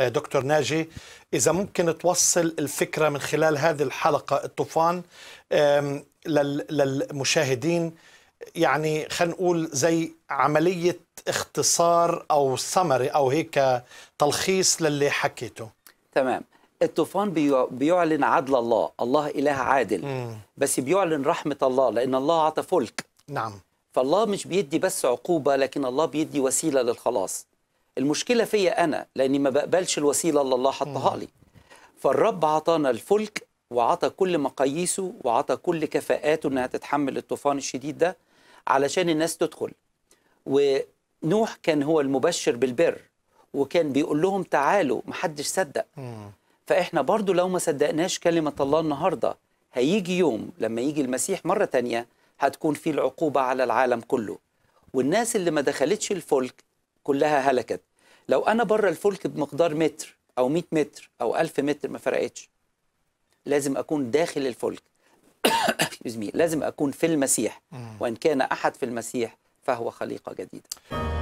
آه، دكتور ناجي إذا ممكن توصل الفكرة من خلال هذه الحلقة الطوفان للمشاهدين يعني خلينا نقول زي عملية اختصار أو سمري أو هيك تلخيص للي حكيته تمام الطوفان بيعلن عدل الله الله إله عادل مم. بس بيعلن رحمة الله لأن الله أعطى فلك نعم فالله مش بيدي بس عقوبة لكن الله بيدي وسيلة للخلاص المشكله فيا انا لاني ما بقبلش الوسيله اللي الله حطها لي فالرب عطانا الفلك وعطى كل مقاييسه وعطى كل كفاءاته انها تتحمل الطوفان الشديد ده علشان الناس تدخل ونوح كان هو المبشر بالبر وكان بيقول لهم تعالوا محدش صدق فاحنا برضو لو ما صدقناش كلمه الله النهارده هيجي يوم لما يجي المسيح مره تانية هتكون فيه العقوبه على العالم كله والناس اللي ما دخلتش الفلك كلها هلكت لو انا بره الفلك بمقدار متر او 100 متر او 1000 متر ما فرقتش لازم اكون داخل الفلك لازم اكون في المسيح وان كان احد في المسيح فهو خليقه جديده